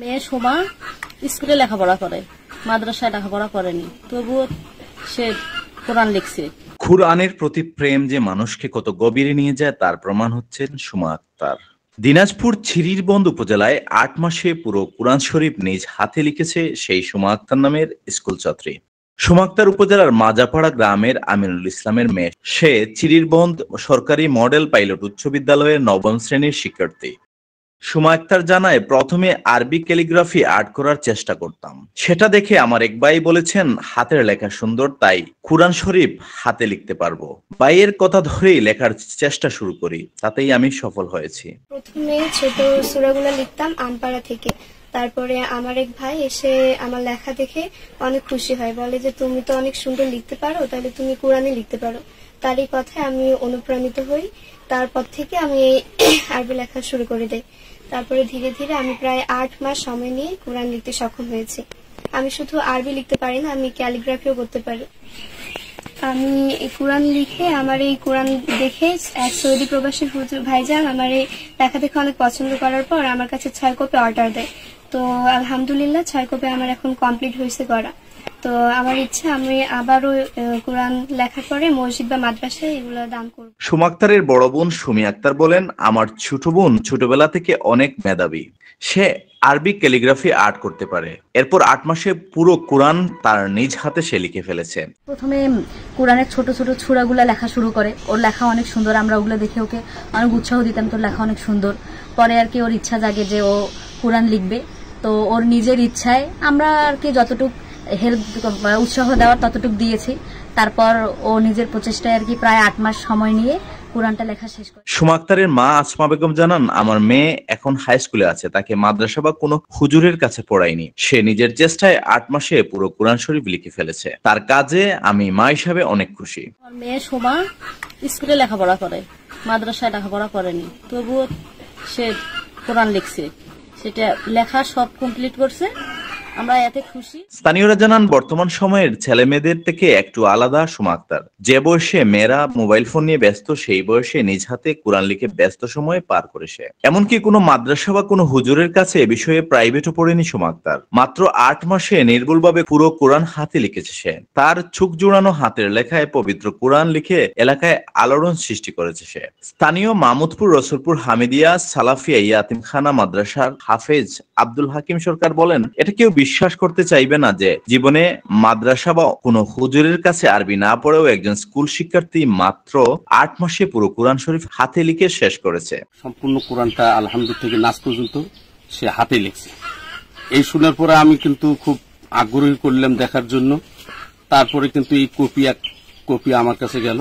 মেয়ে সোমা স্কুলে লেখাপড়া করে মাদ্রাসায় লেখাপড়া করেনি তবুও সে কোরআন লিখছে কুরআনের প্রতি প্রেম যে মানুষকে কত গভীরে নিয়ে যায় তার প্রমাণ হচ্ছেন সুমা আক্তার দিনাজপুর ছিরিরবন্দ উপজেলায় আট মাসে পুরো কোরআন শরীফ নিজ হাতে লিখেছে সেই সুমা আক্তার নামের স্কুল ছাত্রী সোমাক্তার উপজেলার মাজাপাড়া গ্রামের আমিনুল ইসলামের মেয়ে সে চিরিরবন্দ সরকারি মডেল পাইলট উচ্চ বিদ্যালয়ের নবম শ্রেণীর শিক্ষার্থী সুমা আক্তার জানায় প্রথমে আরবি ক্যালিগ্রাফি আর্ট করার চেষ্টা করতাম সেটা দেখে আমার এক ভাই বলেছেন হাতের লেখা সুন্দর তাই কুরআন শরীফ হাতে লিখতে পারবো ভাইয়ের কথা ধরেই লেখার চেষ্টা শুরু করি তাতেই আমি সফল হয়েছি প্রথমে ছোট সুরাগুলো লিখতাম আমপাড়া থেকে তারপরে আমার এক ভাই এসে আমার লেখা দেখে অনেক খুশি হয় বলে যে তুমি তো অনেক সুন্দর লিখতে পারো তাহলে তুমি কোরআনে লিখতে পারো তারই কথায় আমি অনুপ্রাণিত হই তারপর থেকে আমি আরবি লেখা শুরু করে দেই তারপরে ধীরে ধীরে আমি প্রায় আট মাস সময় নিয়ে কোরআন লিখতে সক্ষম হয়েছি আমি শুধু আরবি লিখতে পারি না আমি ক্যালিগ্রাফিও করতে পারি আমি কোরআন লিখে আমার এই কোরআন দেখে এক সৌদি প্রবাসী ভাইজান আমার এই লেখা দেখে অনেক পছন্দ করার পর আমার কাছে ছয় কপি অর্ডার দেয় তো আলহামদুলিল্লাহ ছয় কপি আমার এখন কমপ্লিট হয়েছে গড়া তো আমার ইচ্ছা আমি আবারও কোরআন লেখা করে মসজিদ বা মাদ্রাসায় এগুলো দান করব সুমাক্তারের বড় বোন সুমি আক্তার বলেন আমার ছোট বোন ছোটবেলা থেকে অনেক মেধাবী সে আরবি ক্যালিগ্রাফি আর্ট করতে পারে এরপর আট মাসে পুরো কোরআন তার নিজ হাতে সে লিখে ফেলেছে প্রথমে কোরআনের ছোট ছোট ছুরাগুলো লেখা শুরু করে ওর লেখা অনেক সুন্দর আমরা ওগুলো দেখে ওকে অনেক উৎসাহ দিতাম তোর লেখা অনেক সুন্দর পরে আর কি ওর ইচ্ছা জাগে যে ও কোরআন লিখবে তো ওর নিজের ইচ্ছায় আমরা আর কি যতটুক হেল্প উৎসাহ দেওয়ার ততটুক দিয়েছি তারপর ও নিজের প্রচেষ্টায় আর কি প্রায় আট মাস সময় নিয়ে সুমাক্তারের মা আসমা বেগম জানান আমার মেয়ে এখন হাই স্কুলে আছে তাকে মাদ্রাসা বা কোনো হুজুরের কাছে পড়ায়নি সে নিজের চেষ্টায় আট মাসে পুরো কোরআন শরীফ লিখে ফেলেছে তার কাজে আমি মা হিসাবে অনেক খুশি মেয়ে সোমা স্কুলে লেখাপড়া করে মাদ্রাসায় লেখাপড়া করেনি তবুও সে কোরআন লিখছে সেটা লেখা সব কমপ্লিট করছে আমরা এতে খুশি স্থানীয়রা জানান বর্তমান সময়ের ছেলে মেয়েদের থেকে একটু আলাদা সুমাক্তার যে বয়সে মেয়েরা মোবাইল ফোন নিয়ে ব্যস্ত সেই বয়সে নিজ হাতে কোরআন লিখে ব্যস্ত সময় পার করে সে এমনকি কোনো মাদ্রাসা বা কোনো হুজুরের কাছে এ বিষয়ে প্রাইভেটও পড়েনি সুমাক্তার মাত্র আট মাসে নির্ভুলভাবে পুরো কোরআন হাতে লিখেছে সে তার ছুক জোড়ানো হাতের লেখায় পবিত্র কোরআন লিখে এলাকায় আলোড়ন সৃষ্টি করেছে সে স্থানীয় মামুদপুর রসুলপুর হামিদিয়া সালাফিয়া ইয়াতিমখানা মাদ্রাসার হাফেজ আব্দুল হাকিম সরকার বলেন এটা কেউ বিশ্বাস করতে চাইবে না যে জীবনে মাদ্রাসা বা কোনো হুজুরের কাছে আরবি না পড়েও একজন স্কুল শিক্ষার্থী মাত্র আট মাসে পুরো কোরআন শরীফ হাতে লিখে শেষ করেছে সম্পূর্ণ কোরআনটা আলহামদুল থেকে নাচ পর্যন্ত সে হাতে লিখছে এই শোনার পরে আমি কিন্তু খুব আগ্রহী করলাম দেখার জন্য তারপরে কিন্তু এই কপি এক কপি আমার কাছে গেল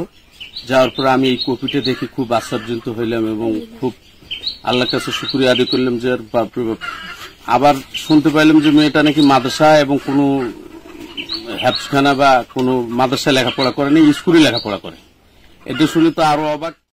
যাওয়ার পরে আমি এই কপিটা দেখে খুব আশ্চর্যিত হইলাম এবং খুব আল্লাহর কাছে শুক্রিয়া আদায় করলাম যে বাপরে বাপ আবার শুনতে পাইলাম যে মেয়েটা নাকি মাদ্রাসা এবং কোনো হ্যাপসখানা বা কোনো মাদ্রাসায় লেখাপড়া করেনি স্কুলে লেখাপড়া করে এটা শুনে তো আরো অবাক